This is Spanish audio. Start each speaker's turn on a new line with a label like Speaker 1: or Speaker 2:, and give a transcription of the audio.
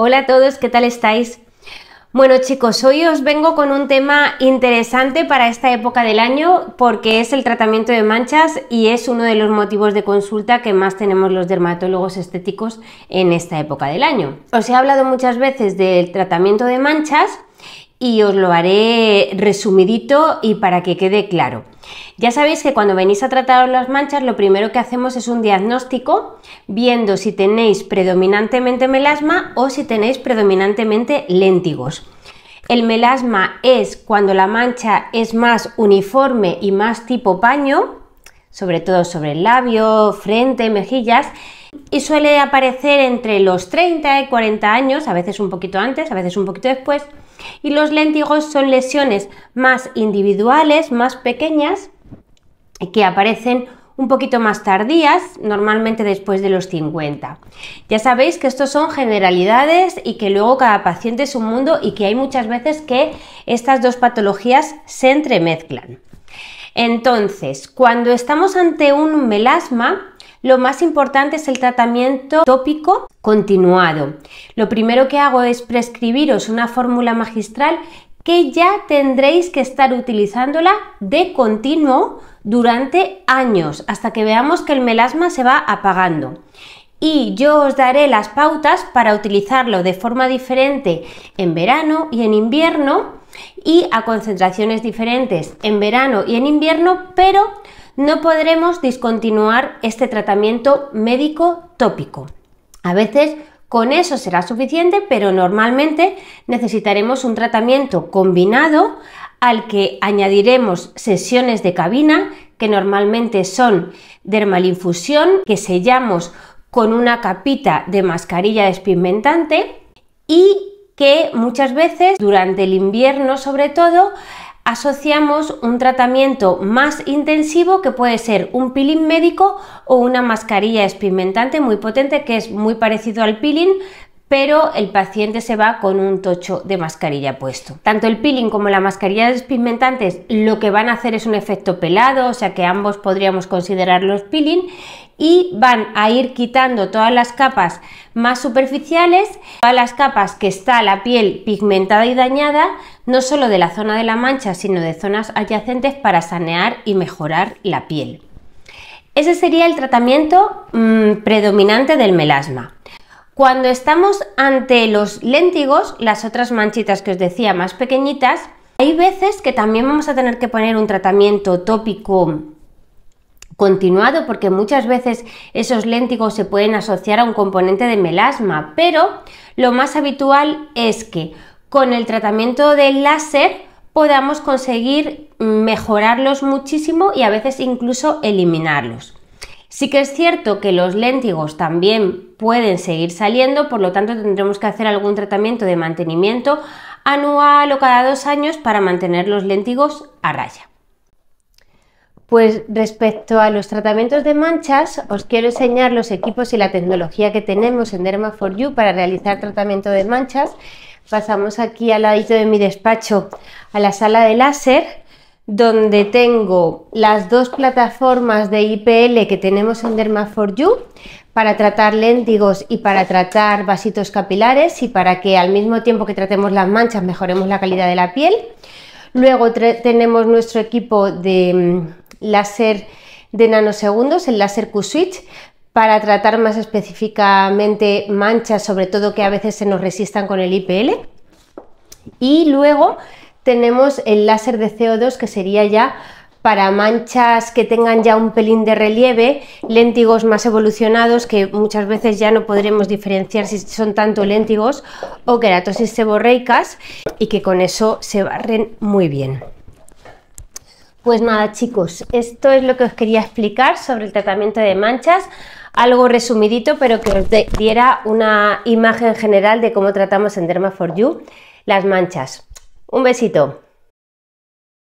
Speaker 1: Hola a todos, ¿qué tal estáis? Bueno chicos, hoy os vengo con un tema interesante para esta época del año porque es el tratamiento de manchas y es uno de los motivos de consulta que más tenemos los dermatólogos estéticos en esta época del año. Os he hablado muchas veces del tratamiento de manchas y os lo haré resumidito y para que quede claro. Ya sabéis que cuando venís a tratar las manchas, lo primero que hacemos es un diagnóstico viendo si tenéis predominantemente melasma o si tenéis predominantemente léntigos. El melasma es cuando la mancha es más uniforme y más tipo paño, sobre todo sobre el labio, frente, mejillas, y suele aparecer entre los 30 y 40 años, a veces un poquito antes, a veces un poquito después, y los léntigos son lesiones más individuales, más pequeñas, que aparecen un poquito más tardías, normalmente después de los 50. Ya sabéis que estos son generalidades y que luego cada paciente es un mundo y que hay muchas veces que estas dos patologías se entremezclan. Entonces, cuando estamos ante un melasma, lo más importante es el tratamiento tópico continuado. Lo primero que hago es prescribiros una fórmula magistral que ya tendréis que estar utilizándola de continuo durante años hasta que veamos que el melasma se va apagando. Y yo os daré las pautas para utilizarlo de forma diferente en verano y en invierno y a concentraciones diferentes en verano y en invierno, pero no podremos discontinuar este tratamiento médico tópico. A veces con eso será suficiente, pero normalmente necesitaremos un tratamiento combinado al que añadiremos sesiones de cabina, que normalmente son dermalinfusión, que sellamos con una capita de mascarilla despigmentante y que muchas veces durante el invierno sobre todo asociamos un tratamiento más intensivo que puede ser un peeling médico o una mascarilla espimentante muy potente que es muy parecido al peeling pero el paciente se va con un tocho de mascarilla puesto. Tanto el peeling como la mascarilla despigmentantes lo que van a hacer es un efecto pelado, o sea que ambos podríamos considerarlos peeling y van a ir quitando todas las capas más superficiales, todas las capas que está la piel pigmentada y dañada, no solo de la zona de la mancha, sino de zonas adyacentes para sanear y mejorar la piel. Ese sería el tratamiento mm, predominante del melasma. Cuando estamos ante los léntigos, las otras manchitas que os decía más pequeñitas, hay veces que también vamos a tener que poner un tratamiento tópico continuado porque muchas veces esos léntigos se pueden asociar a un componente de melasma, pero lo más habitual es que con el tratamiento del láser podamos conseguir mejorarlos muchísimo y a veces incluso eliminarlos. Sí que es cierto que los léntigos también pueden seguir saliendo, por lo tanto tendremos que hacer algún tratamiento de mantenimiento anual o cada dos años para mantener los léntigos a raya. Pues respecto a los tratamientos de manchas, os quiero enseñar los equipos y la tecnología que tenemos en Derma4You para realizar tratamiento de manchas. Pasamos aquí al ladito de mi despacho a la sala de láser donde tengo las dos plataformas de IPL que tenemos en Derma4You para tratar léntigos y para tratar vasitos capilares y para que al mismo tiempo que tratemos las manchas mejoremos la calidad de la piel. Luego tenemos nuestro equipo de mm, láser de nanosegundos, el láser Q-Switch, para tratar más específicamente manchas, sobre todo que a veces se nos resistan con el IPL. Y luego tenemos el láser de CO2 que sería ya para manchas que tengan ya un pelín de relieve, léntigos más evolucionados que muchas veces ya no podremos diferenciar si son tanto léntigos o queratosis seborreicas y que con eso se barren muy bien. Pues nada chicos, esto es lo que os quería explicar sobre el tratamiento de manchas, algo resumidito pero que os diera una imagen general de cómo tratamos en Derma4You las manchas. Un besito.